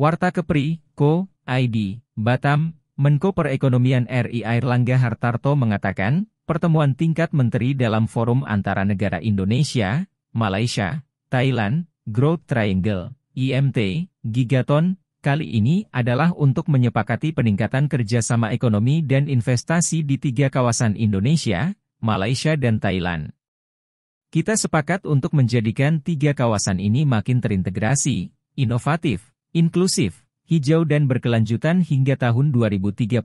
Warta Kepri, Co, ID, Batam, Menko Perekonomian RI Airlangga Hartarto mengatakan, pertemuan tingkat menteri dalam forum antara negara Indonesia, Malaysia, Thailand, Growth Triangle, IMT, Gigaton, kali ini adalah untuk menyepakati peningkatan kerjasama ekonomi dan investasi di tiga kawasan Indonesia, Malaysia dan Thailand. Kita sepakat untuk menjadikan tiga kawasan ini makin terintegrasi, inovatif, inklusif, hijau dan berkelanjutan hingga tahun 2036,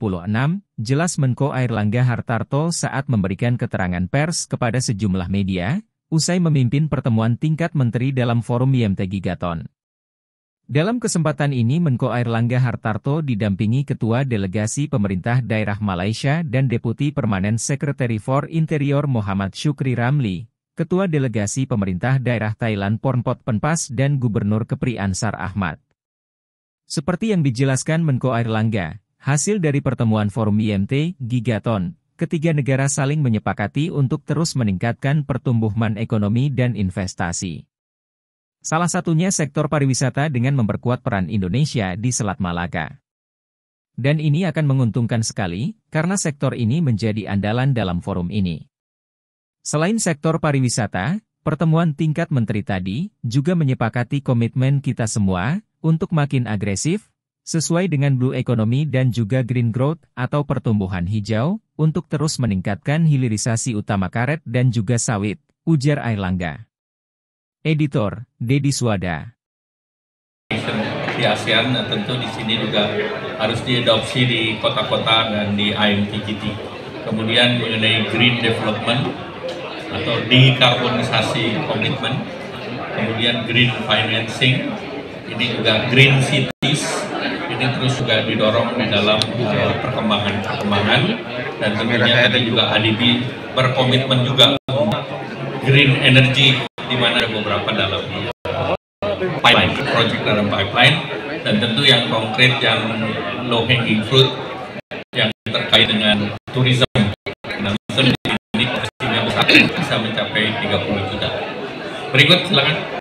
jelas Menko Air Langga Hartarto saat memberikan keterangan pers kepada sejumlah media, usai memimpin pertemuan tingkat menteri dalam forum IMT Gigaton. Dalam kesempatan ini Menko Air Langga Hartarto didampingi Ketua Delegasi Pemerintah Daerah Malaysia dan Deputi Permanen Sekretari for Interior Muhammad Syukri Ramli, Ketua Delegasi Pemerintah Daerah Thailand Pornpot Penpas dan Gubernur Kepri Ansar Ahmad. Seperti yang dijelaskan Menko Air Langga, hasil dari pertemuan forum IMT, Gigaton, ketiga negara saling menyepakati untuk terus meningkatkan pertumbuhan ekonomi dan investasi. Salah satunya sektor pariwisata dengan memperkuat peran Indonesia di Selat Malaka. Dan ini akan menguntungkan sekali, karena sektor ini menjadi andalan dalam forum ini. Selain sektor pariwisata, pertemuan tingkat menteri tadi juga menyepakati komitmen kita semua untuk makin agresif, sesuai dengan Blue Economy dan juga Green Growth atau pertumbuhan hijau, untuk terus meningkatkan hilirisasi utama karet dan juga sawit, ujar Airlangga. Editor, Dedi Suwada. Di ASEAN eh, tentu di sini juga harus diadopsi di kota-kota dan di IMTGT. Kemudian mengenai green development atau dekarbonisasi komitmen, kemudian green financing, ini juga green cities ini terus juga didorong di dalam perkembangan-perkembangan dan tentunya ada juga ADB berkomitmen juga green energy di mana ada beberapa dalam pipeline, project dalam pipeline dan tentu yang konkret yang low hanging fruit yang terkait dengan tourism nah, ini bisa mencapai 30 juta berikut silakan